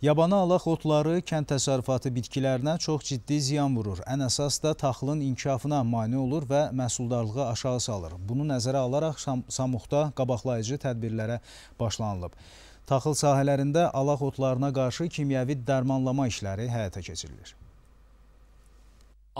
Yabana alaq otları kənd təsərrüfatı bitkilərinə çox ciddi ziyan vurur. Ən əsas da taxılın inkişafına mane olur və məhsuldarlığı aşağı salır. Bunu nəzərə alaraq Samuqda qabaqlayıcı tədbirlərə başlanılıb. Taxıl sahələrində alaq otlarına qarşı kimyəvi dərmanlama işləri həyata keçirilir.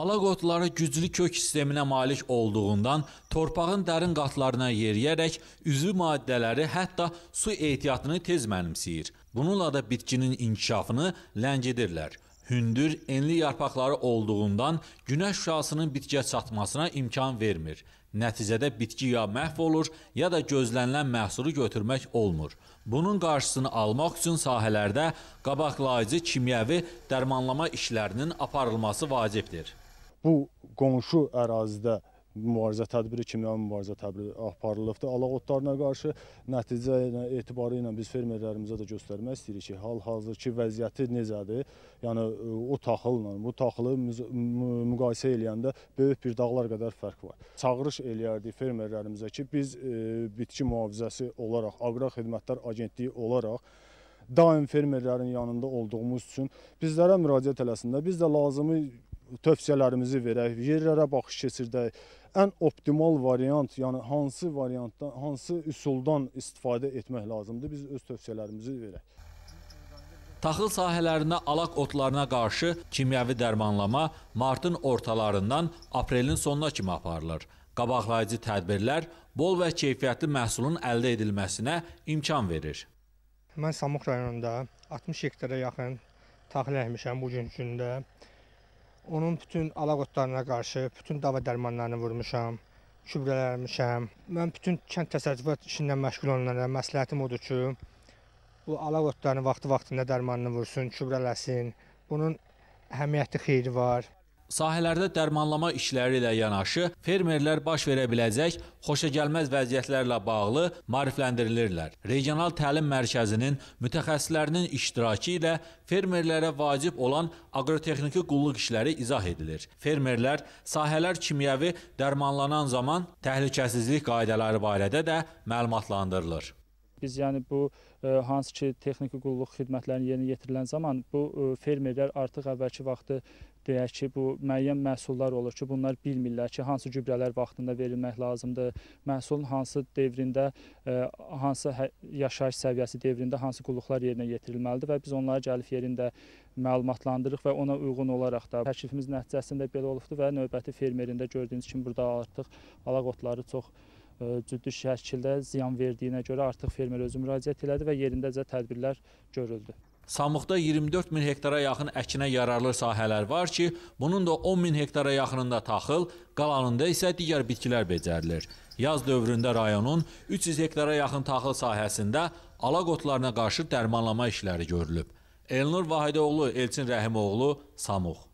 Alaq otları güclü kök sisteminə malik olduğundan torpağın dərin qatlarına yeriyərək üzvü maddələri hətta su ehtiyatını tez mənimsəyir. Bununla da bitkinin inkişafını ləngidirlər. Hündür, enli yarpaqları olduğundan günəş şüasının bitkiyə çatmasına imkan vermir. Nəticədə bitki ya məhv olur, ya da gözlənilən məhsulu götürmək olmur. Bunun qarşısını almaq üçün sahələrdə qabaqlayıcı kimyəvi dərmanlama işlərinin aparılması vacibdir bu qonşu ərazidə mübarizə tədbiri kimya yəni mübarizə tədbiri aparılıbdır. Alaqotlarına qarşı nəticə ilə etibarı ilə biz fermerlərimizə də göstərmək istəyirik ki, hal-hazırki vəziyyəti necədir? Yəni e, o taxılla bu taxılı müqayisə eləyəndə böyük bir dağlar qədər fərq var. Çağırış eləyərdik fermerlərimizə ki, biz e, bitki mühafizəsi olaraq, Aqrar Xidmətlər Agentliyi olaraq daim fermerlərin yanında olduğumuz üçün bizlərə müraciət eləsinlər. Biz də lazımi tövsiyələrimizi verək, yerlərə baxış keçirdək. Ən optimal variant, yəni hansı variantdan, hansı üsuldan istifadə etmək lazımdır, biz öz tövsiyələrimizi verək. Taxıl sahələrinə alaq otlarına qarşı kimyəvi dərmanlama martın ortalarından aprelin sonuna kimi aparılır. Qabaqlayıcı tədbirlər bol və keyfiyyətli məhsulun əldə edilməsinə imkan verir. Mən Samux rayonunda 60 hektara yaxın taxıl əkmişəm bugünkü gündə. Onun bütün alaq otlarına qarşı bütün dava dərmanlarını vurmuşam, gübrələmişəm. Mən bütün kənd təsərrüfat işindən məşğul olanlara məsləhətim odur ki, bu alaq otlarını vaxtı-vaxtında dərmanını vursun, gübrələsin. Bunun əhəmiyyətli xeyri var. Sahələrdə dərmanlama işləri ilə yanaşı fermerlər baş verə biləcək xoşagəlməz vəziyyətlərlə bağlı maarifləndirilirlər. Regional Təlim Mərkəzinin mütəxəssislərinin iştirakı ilə fermerlərə vacib olan aqrotexniki qulluq işləri izah edilir. Fermerlər sahələr kimyəvi dərmanlanan zaman təhlükəsizlik qaydaları barədə də məlumatlandırılır. Biz yəni bu e, hansı ki texniki qulluq xidmətlərinin yerinə yetirilən zaman bu e, fermerlər artıq əvvəlki vaxtı deyək ki, bu müəyyən məhsullar olur ki, bunlar bilmirlər ki, hansı gübrələr vaxtında verilmək lazımdır, məhsulun hansı devrində, e, hansı hə, yaşayış səviyyəsi devrində hansı qulluqlar yerinə yetirilməlidir və biz onları gəlif yerində məlumatlandırırıq və ona uyğun olaraq da təklifimiz nəticəsində belə olubdur və növbəti fermerində gördüyünüz kimi burada artıq alaq otları çox ciddi şəkildə ziyan verdiyinə görə artıq fermer özü müraciət elədi və yerindəcə tədbirlər görüldü. Samıqda 24 min hektara yaxın əkinə yararlı sahələr var ki, bunun da 10 min hektara yaxınında taxıl, qalanında isə digər bitkilər becərilir. Yaz dövründə rayonun 300 hektara yaxın taxıl sahəsində alaq otlarına qarşı dərmanlama işləri görülüb. Elnur Vahidoğlu, Elçin Rəhimoğlu, Samıq.